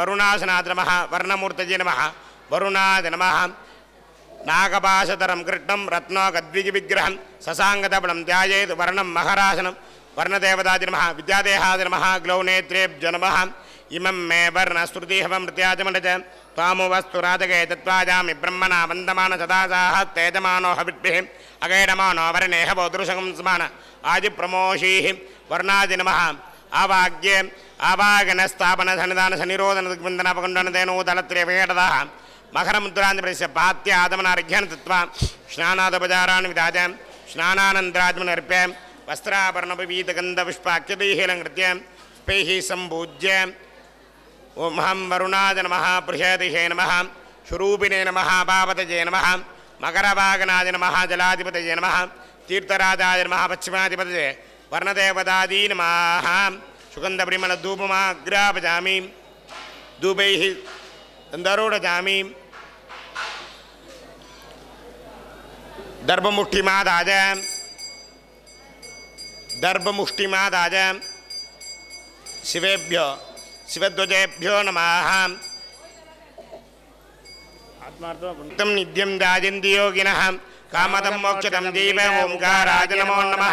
வருணாசனாத் நம வர்ணமூர்த்தஜி நம வருணாத நம நாகபாசதரம் கிருட்டம் ரத்னோ கத்விகி விக்கிரகம் சசாங்கதபலம் தியாஜேத் வர்ணம் மகராசனம் வர்ணதேவதாதி நம வித்யாதேகாதி நம க்ளௌநேத்ரேப்ஜ நம இமம் மே வர்ணஸ்ருதிஹவம் வஸ்து ராஜகே தத்வாஜாமி பிரம்மணா வந்தமான சதாசாஹ தேஜமானோ तेजमानो அகேடமானோ अगैडमानो துருஷகம் சமான ஆதி பிரமோஷீஹி வர்ணாதி நம ಆವಾಗ್ಯೆ ಆವಾಗನ ಸ್ಥಾಪನ ಸನ್ನಿಧಾನ ಸನ್ನಿರೋಧನ ದಿಗ್ಬಂಧನ ಅಪಗಂಡನದೇನೋ ದಲತ್ರೆ ವೇಡದ ಮಕರ ಮುದ್ರಾಂಧ್ರಪ್ರದೇಶ ಪಾತ್ಯ ಆದಮನ ಅರ್ಘ್ಯನತತ್ವ ಸ್ನಾನಾದೋಪಚಾರಾನ್ ವಿಧಾಜ ಸ್ನಾನಾನಂದರಾಜ್ಮನರ್ಪ್ಯ ವಸ್ತ್ರಾಭರಣಪವೀತಗಂಧಪುಷ್ಪಾಖ್ಯದೈಹೀಲಂಕೃತ್ಯ ಸ್ಪೈಹಿ ಸಂಭೂಜ್ಯ ಓಂ ಹಂ ವರುಣಾದ ನಮಃ ಬೃಹದಿಹೇ ನಮಃ ಸ್ವರೂಪಿಣೇ ನಮಃ ಬಾಪತಜೇ ನಮಃ ಮಕರಭಾಗನಾದ ನಮಃ ಜಲಾಧಿಪತಜೇ ನಮಃ ತೀರ್ಥರಾಜಾಯ ನಮಃ ಪಶ್ಚಿಮಾಧಿಪತಜೇ महाम वर्णदेवतादीनमाः सुगन्धपरिमलधूपमाग्रापजामि धूपैः दन्दरोढजामि दर्भमुष्टिमादाज दर्भमुष्टिमादाज शिवेभ्यो शिवध्वजेभ्यो नमः आत्मार्थं नित्यं राजन्ति योगिनः कामदं मोक्षदं जीव ओङ्काराज नमो नमः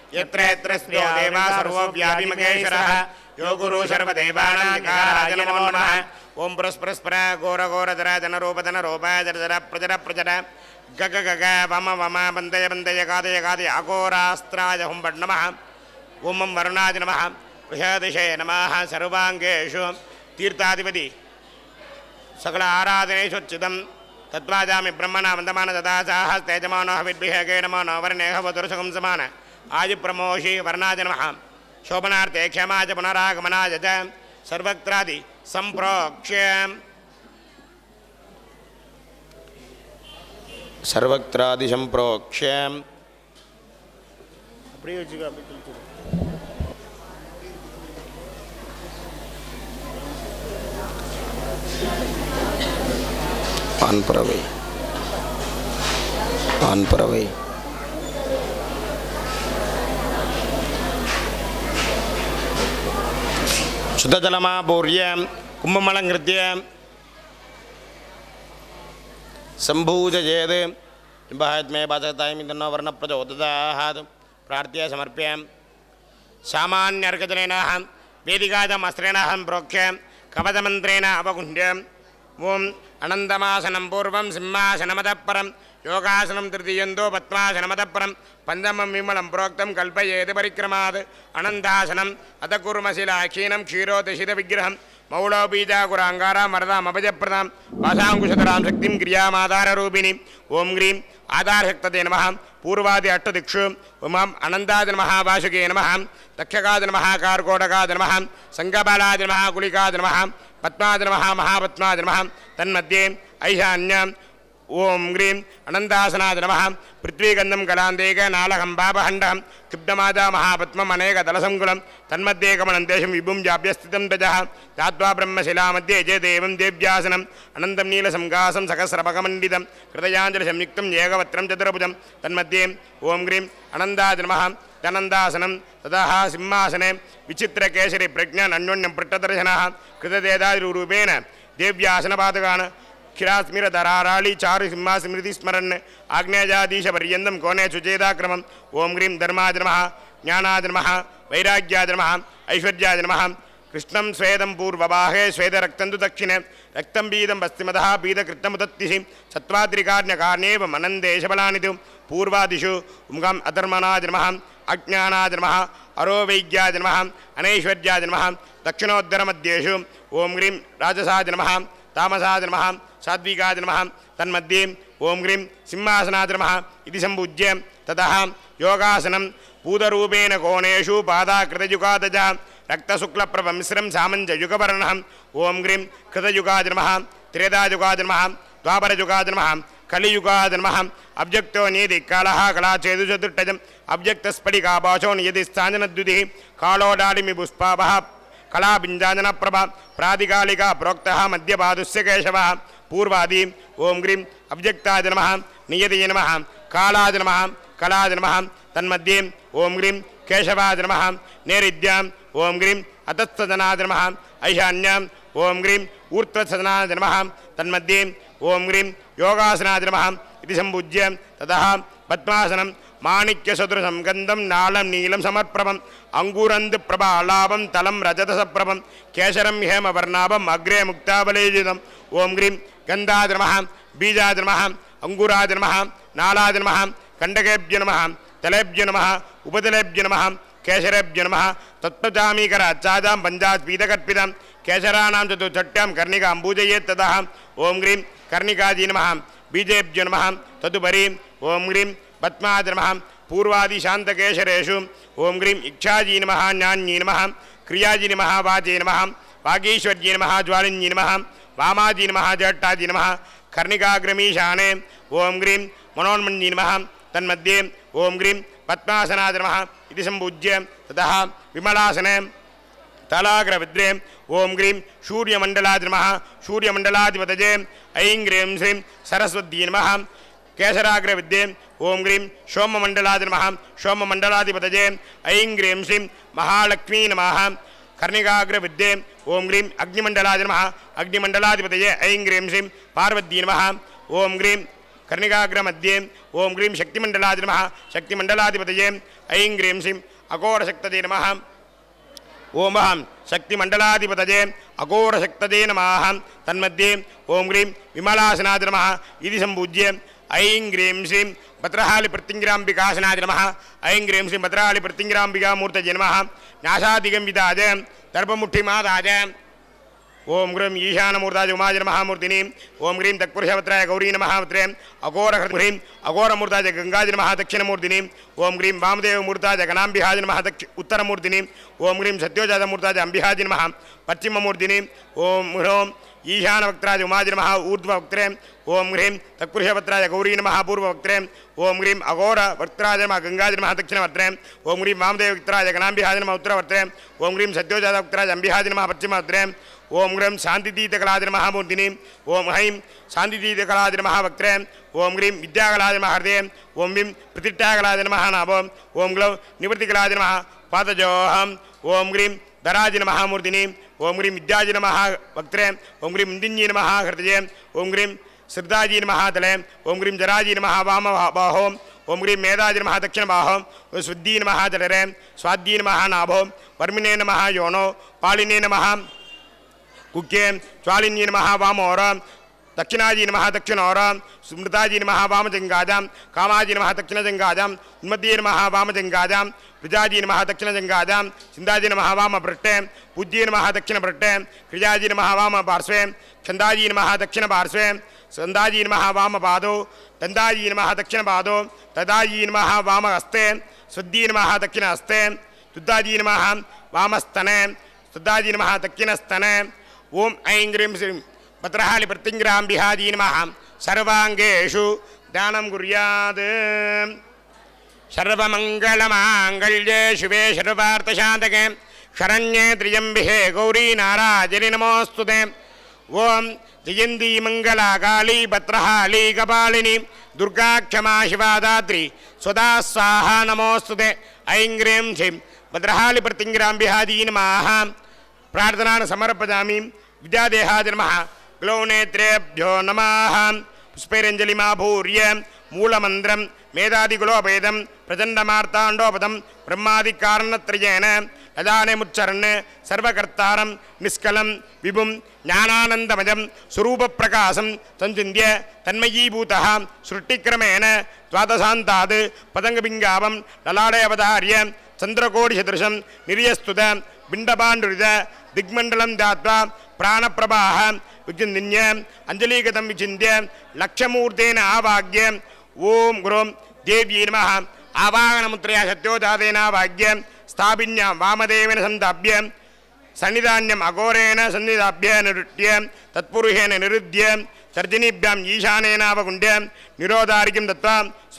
यत्र यत्र स्त्रियो देवा सर्वो व्यापिमगेश्वरः यो गुरु सर्वदेवानां नमो नमः ॐ पुरस्पुरस्पर घोरघोरधर धनरूपधन रूप जरजर प्रजर प्रजर गग गग वम वम बन्दय बन्दय गादय गादय अघोरास्त्राय हुं वड् नमः ॐ मं वरुणाय नमः बृहदिशे नमः सर्वाङ्गेषु तीर्थाधिपति सकल आराधनेष्वच्युतं तद्वाजामि ब्रह्मणा वन्दमान ददासाः तेजमानो हविद्भिः नमो नो वर्णेह वधुरसुगं समान आदिप्रमोषी वर्णाजनमः शोभनार्थे क्षमाज पुनरागमनाज च सर्वत्रादि संप्रोक्ष सर्वत्रादि सम्प्रोक्ष्य आन परवै आन परवै Sudah jalan mah boria, kumbang malang ngerti ya. Sembuh aja jadi, bahaya itu baca tayang itu warna pernah pada waktu dah hadu. Berarti ya sama pria, saman nyerga jadi nah, beda aja mas trena ham broke, kapan teman nah, apa kundiam. bum ananda mah sanam purbam, semma sanamata param யோகாசனம் திருதியந்தோ பத்மாசனமதப்புறம் பந்தமம் விமலம் புரோக்தம் கல்பயேது பரிக்கிரமாத் அனந்தாசனம் அத குருமசிலாக்கீனம் க்ஷீரோதசித விக்கிரகம் மௌளோ பீஜாகுர Ankara மரதாம் அபஜப்பிரதாம் வாசாங்குஷதராம் சக்திம் கிரியாமாதாரரூபிணி ஓம் cream ஆதாரசக்ததே நம பூர்வாதி அட்டதிக்ஷு உமாம் அனந்தாதி நம வாசுகே நம தக்ஷகாதி நம கார்கோடகாதி நம சங்கபாலாதி நம குலிகாதி நம பத்மாதி நம மகாபத்மாதி நம தன்மத்தியே ஐஷான்யம் ஓம் ह्रीं अनन्तासनाद नमः पृथ्वीगन्धं कलान्देकनालहं पापहण्डहं क्षिप्तमाता महापद्ममनेकतलसङ्कुलं तन्मध्येकमनं देशं विभुं जाप्यस्थितं तजः जात्वा ब्रह्मशिलामध्ये एवं देव्यासनम् अनन्तं नीलसङ्कासं सहस्रपकमण्डितं कृतयाञ्जलसंयुक्तम् एकवत्रं चतुरभुजं तन्मध्ये ॐ ह्रीं अनन्दाज नमः தனந்தாசனம் ததா சிம்மாசனே விசித்திரகேசரி பிரஜான் அன்யோன்யம் பிருட்டதர்சனாக கிருததேதாதிரூபேண தேவியாசனபாதகான క్షిరాస్మిరధరారాళి చారు సింహ స్మృతి స్మరన్ ఆగ్నేయాదీశ పర్యంతం కోనే సుచేదాక్రమం ఓం హ్రీం ధర్మాద్రమ జ్ఞానాద్రమ వైరాగ్యాద్రమ ఐశ్వర్యాద్రమ कृष्णं स्वेदं पूर्वबाहे स्वेदरक्तं तु दक्षिणे रक्तं बीदं पश्चिमतः बीदकृत्तमुदत्तिः सत्त्वाद्रिकार्ण्यकार्ण्येव मनन्देशबलानि तु पूर्वादिषु उम्गाम् अधर्मणादिनमः अज्ञानादिनमः अरोवैज्ञादिनमः अनैश्वर्यादिनमः दक्षिणोत्तरमध्येषु ॐ ह्रीं राजसादिनमः तामसादिनमः சாத்விகாதினம தன்மத்தியே ஓம் ஹ்ரீம் சிம்மாசனாதிரம இது சம்பூஜ்ய ததா யோகாசனம் பூதரூபேண கோணேஷு பாதாகிருதயுகாதஜ ரக்தசுக்லப்பிரபமிஸ்ரம் சாமஞ்சயுகவர்ண ஓம் ஹ்ரீம் கிருதயுகாதினம திரேதாயுகாதினம द्वापरजुगादिनमः कलियुगादिनमः अब्जक्तो नियति कालः कलाचेदुचतुष्टजम् अब्जक्तस्फटिकाभाषो नियति स्थाञ्जनद्युतिः कालोडालिमिपुष्पावः कलापिञ्जाननप्रभा प्रातिकालिका प्रोक्तः मध्यपादुस्य केशवः பூர்வாதி ஓம் கிரீம் அப்ஜக்தாஜ நம நியதிய நம காளாஜ நம கலாஜ நம தன்மத்தியம் ஓம் கிரீம் கேசவாஜ நம நேரித்யாம் ஓம் கிரீம் அத்தஸ்தனாஜ நம ஐஷான்யாம் ஓம் கிரீம் ஊர்த்வசதனாஜ நம தன்மத்தியம் ஓம் கிரீம் யோகாசனாஜ நம இது சம்பூஜ்யம் ததா பத்மாசனம் மாணிக்க சதுரசம் கந்தம் நாளம் நீலம் சமர்பிரபம் அங்குரந்து பிரபா அலாபம் தலம் ரஜதசப்பிரபம் கேசரம் ஹேம வர்ணாபம் அக்ரே முக்தாபலேஜிதம் ஓம் கிரீம் கந்தாதிரமஹாம் பீஜாதிரமஹாம் அங்குராதிரமஹாம் நாலாதிரமஹாம் கண்டகேபியனமஹாம் தலேபியனமஹா உபதலேபியனமஹாம் கேசரேபியனமஹா தத்வஜாமீகர அச்சாதாம் பஞ்சாத் பீதகற்பிதம் கேசராணாம் சதுர்ச்சட்யாம் கர்ணிகாம் பூஜையே ததாம் ஓம் கிரீம் கர்ணிகாதீனமஹாம் बीजेभ्यो ததுபரீம் ஓம் கிரீம் पद्माद्रमः पूर्वादिशान्तकेशरेषु ॐ ग्रीं इक्षाजी नमः न्यान्यी नमः क्रियाजी नमः वाजी नमः वागीश्वर्जी नमः ज्वालिन्यी नमः वामाजी नमः जट्टाजी नमः कर्णिकाग्रमीशाने ॐ ग्रीं मनोन्मन्यी नमः तन्मध्ये ओं ग्रीं पद्मासनाद्रमः इति ततः विमलासने तलाग्रविद्रे ओं ग्रीं सूर्यमण्डलाद्रमः सूर्यमण्डलाधिपतये ऐं ग्रीं श्रीं सरस्वती नमः கேசராகிர வித்தே ஓம் கிரீம் சோம சோமமண்டலாதி நம சோமமண்டலாதிபதஜே ஐங் கிரீம் ஸ்ரீம் மகாலட்சுமி நம கர்ணிகாகிர வித்தே ஓம் கிரீம் அக்னிமண்டலாதி நம அக்னிமண்டலாதிபதஜே ஐங் கிரீம் ஸ்ரீம் பார்வதி நம ஓம் கிரீம் கர்ணிகாகிர மத்தியே ஓம் கிரீம் சக்தி சக்திமண்டலாதி நம சக்திமண்டலாதிபதஜே ஐங் கிரீம் ஸ்ரீம் அகோரசக்ததே நம ஓம் அஹம் சக்தி சக்திமண்டலாதிபதஜே அகோரசக்ததே நமாக தன்மத்தியே ஓம் கிரீம் விமலாசனாதி நம இது சம்பூஜ்ய ஐங் க்ரீம் ஸ்ரீம் பத்ரஹாலி பிரத்திங்கிராம்பிகாசனாதி நம ஐங் க்ரீம் ஸ்ரீம் பத்ரஹாலி பிரத்திங்கிராம்பிகா மூர்த்தஜ நம நாசாதிகம்பிதாஜ தர்பமுட்டி மாதாஜ ஓம் கிரீம் ஈசானமூர்த்தாஜ உமாஜ ஓம் கிரீம் தக்புருஷவத்ராய கௌரி நமஹாவத்ரே அகோரஹ்ரீம் அகோரமூர்த்தாஜ கங்காஜ ஓம் கிரீம் வாமதேவமூர்த்தாஜ கணாம்பிஹாஜ உத்தரமூர்த்தினி ஓம் கிரீம் சத்யோஜாதமூர்த்தாஜ பச்சிமமூர்த்தினி ஓம் பக்தராஜ நம ஊர்துவ ஊர்துவக்திரே ஓம் ஹ்ரீம் பத்ராஜ கௌரி நம பூர்வ பூர்வவக்திரே ஓம் ஹ்ரீம் அகோர பக்தராஜ நம கங்காஜி நம தட்சிண தட்சிணவர்த்தே ஓம் ஹ்ரீம் பக்தராஜ கணாம்பிஹாஜி நம உத்தர உத்தரவர்த்தே ஓம் ஹ்ரீம் பக்தராஜ அம்பிஹாஜி நம பச்சிம பச்சிமவர்த்தே ஓம் சாந்தி தீத கலாஜி நம மூர்த்தினி ஓம் ஹைம் சாந்தி தீத கலாஜி நம வக்திரே ஓம் ஹ்ரீம் கலாஜி நம ஹதே ஓம் ஹிம் பிரதிஷ்டா கலாஜி நம நாபம் ஓம் நிவர்த்தி கலாஜி நம பாதஜோஹம் ஓம் ஹ்ரீம் தராஜி நம மூர்த்தினி ओम ह्रीं विद्याजि नमः वक्त्रे ओम ह्रीं मुन्दिन्यी नमः हृदये ओं ह्रीं श्रद्धाजी नमः तले ओं ह्रीं जराजी नमः वाम बाहो ओं ह्रीं नम नमः दक्षिणबाहो शुद्धि नमः जलरे स्वाद्यी नमः नाभो वर्मिणे नमः योनो पालिने नमः कुक्ये ज्वालिन्ये नमः वामोर దక్షిణాది నమ దక్షిణోరాం స్మృతాది నమ వామజంగాజాం కామాది నమ దక్షిణజంగాజాం ఉన్మదీ నమ వామజంగాజాం ప్రజాది నమ దక్షిణజంగాజాం సిందాది నమ వామపృష్టే పూజ్యే నమ దక్షిణపృష్టే క్రియాది నమ వామపార్శ్వే ఛందాది నమ దక్షిణపార్శ్వే సందాజీ నమ వామపాదో దందాజీ నమ దక్షిణపాదో తదాజీ నమ వామహస్తే స్వద్దీ నమ దక్షిణహస్తే తుద్దాజీ నమ వామస్తనే తుద్దాజీ నమ దక్షిణస్తనే ఓం ఐం గ్రీం శ్రీం பத்ரஹாலி பிரத்திங்கிராம் பிரத்திங்கிராம்பிகாதீனமாம் சர்வாங்கேஷு தானம் குறியாது சர்வமங்கள மாங்கல்யே சிவே சர்வார்த்தசாந்தகே ஷரண்யே திரியம்பிகே கௌரி நாராஜரி நமோஸ்துதே ஓம் ஜெயந்தி மங்களா காளி பத்ரஹாலி கபாலினி துர்காட்சமா சிவாதாத்ரி சுதா சுவாஹா நமோஸ்துதே ஐங் கிரீம் ஸ்ரீம் பத்ரஹாலி பிரத்திங்கிராம்பிகாதீனமாக பிரார்த்தனான சமர்ப்பதாமி வித்யாதேகாதி நம கிளௌநேத்ரேபியோ நமாக புஷ்பைரஞ்சலிமாபூரிய மூலமந்திரம் மேதாதிகுலோபேதம் பிரச்சண்டமார்த்தாண்டோபதம் பிரம்மாதிக்காரணத்ரயேன லதானேமுச்சரன் சர்வகர்த்தாரம் நிஷ்கலம் விபும் ஞானானந்தமஜம் சுரூபப்பிரகாசம் சஞ்சிந்திய தன்மயீபூத சுருட்டிக்கிரமேண துவாதசாந்தாது பதங்கபிங்காபம் லலாடே அவதாரிய சந்திரகோடிசதிருஷம் நிரியஸ்துத பிண்டபாண்டுரித திக்மண்டலம் தாத்வா பிராணப்பிரபாக விஜிந்தின்ய அஞ்சலீகதம் விச்சிந்திய லட்சமூர்த்தேன ஆவாக்கிய ஓம் குரும் தேவியை நம ஆவாகனமுத்திரையா சத்யோதாதேனாவாக்கிய ஸ்தாபின்யாம் வாமதேவன சந்தாபிய சன்னிதான்யம் அகோரேன சன்னிதாபிய நிருட்ய தத்புருஷேன நிருத்திய தர்ஜினீபியாம் ஈசானேனாவகுண்டிய நிரோதாரிக்கும் தத்வா